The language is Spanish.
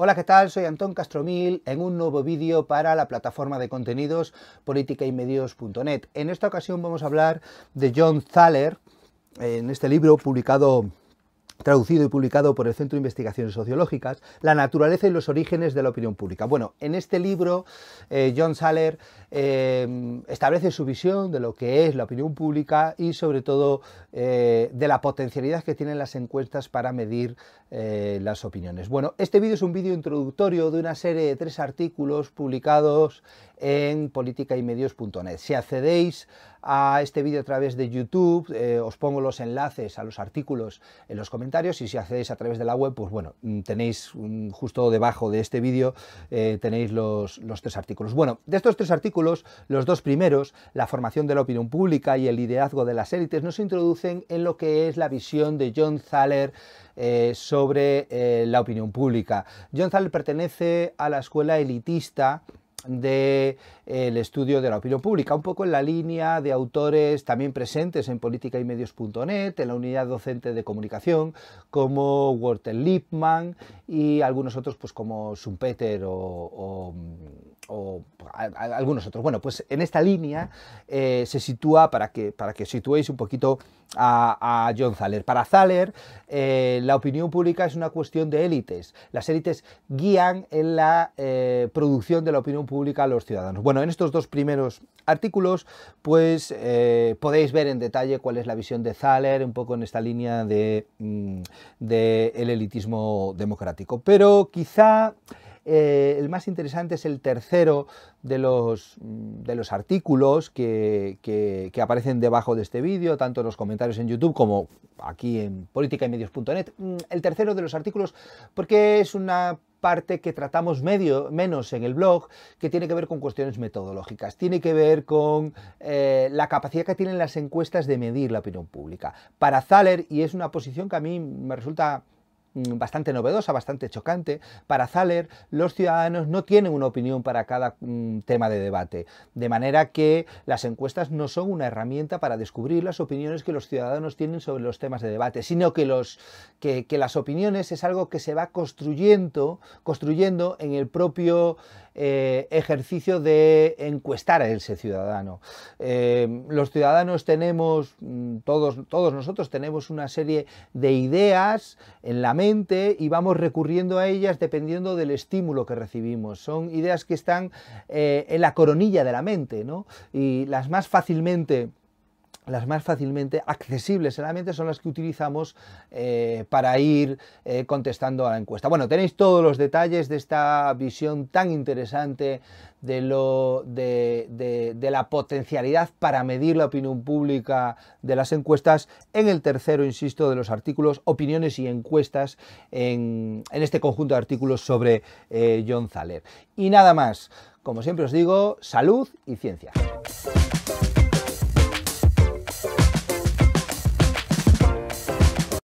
Hola, ¿qué tal? Soy Antón Castromil en un nuevo vídeo para la plataforma de contenidos net. En esta ocasión vamos a hablar de John Thaler, en este libro publicado traducido y publicado por el Centro de Investigaciones Sociológicas, La naturaleza y los orígenes de la opinión pública. Bueno, en este libro, eh, John thaler eh, establece su visión de lo que es la opinión pública y sobre todo eh, de la potencialidad que tienen las encuestas para medir eh, las opiniones. Bueno, este vídeo es un vídeo introductorio de una serie de tres artículos publicados en politicaymedios.net. Si accedéis a este vídeo a través de YouTube, os pongo los enlaces a los artículos en los comentarios y si accedéis a través de la web, pues bueno, mm, tenéis mm, justo debajo de este vídeo, tenéis los, los tres artículos. Bueno, de estos tres artículos, los dos primeros, la formación de la opinión pública y el liderazgo de las élites, no se introducen en lo que es la visión de John Thaler eh, sobre eh, la opinión pública. John Thaler pertenece a la escuela elitista del eh, estudio de la opinión pública, un poco en la línea de autores también presentes en política y medios.net, en la unidad docente de comunicación, como Walter Lippmann y algunos otros pues como Schumpeter o o algunos otros. Bueno, pues en esta línea eh, se sitúa, para que, para que os situéis un poquito a, John Zaller Para Thaler, eh, la opinión pública es una cuestión de élites. Las élites guían en la eh, producción de la opinión pública a los ciudadanos. Bueno, en estos dos primeros artículos, pues podéis ver en detalle cuál es la visión de Thaler, un poco en esta línea del mm, elitismo democrático. Pero quizá eh, el más interesante es el tercero de los, mm, de los artículos que, aparecen debajo de este vídeo, tanto en los comentarios en YouTube como aquí en politicaymedios.net. Mm, el tercero de los artículos porque es una parte que tratamos medio, menos en el blog, que tiene que ver con cuestiones metodológicas, tiene que ver con eh, la capacidad que tienen las encuestas de medir la opinión pública. Para Zaller y es una posición que a mí me resulta Mm, bastante novedosa, bastante chocante. Para zahler los ciudadanos no tienen una opinión para cada mm, tema de debate, de manera que las encuestas no son una herramienta para descubrir las opiniones que los ciudadanos tienen sobre los temas de debate, sino que, los, que, las opiniones es algo que se va construyendo, construyendo en el propio eh, ejercicio de encuestar a ese ciudadano. Em, los ciudadanos tenemos, mm, todos, todos nosotros tenemos una serie de ideas en la mente, y vamos recurriendo a ellas dependiendo del estímulo que recibimos. Son ideas que están eh, en la coronilla de la mente, Y las más fácilmente las más fácilmente accesibles en la mente son las que utilizamos eh, para ir eh, contestando a la encuesta. Bueno, tenéis todos los detalles de esta visión tan interesante de, lo, de, la potencialidad para medir la opinión pública de las encuestas en el tercero, insisto, de los artículos Opiniones y Encuestas en, este conjunto de artículos sobre eh, John Thaler. Y nada más, como siempre os digo, salud y ciencia.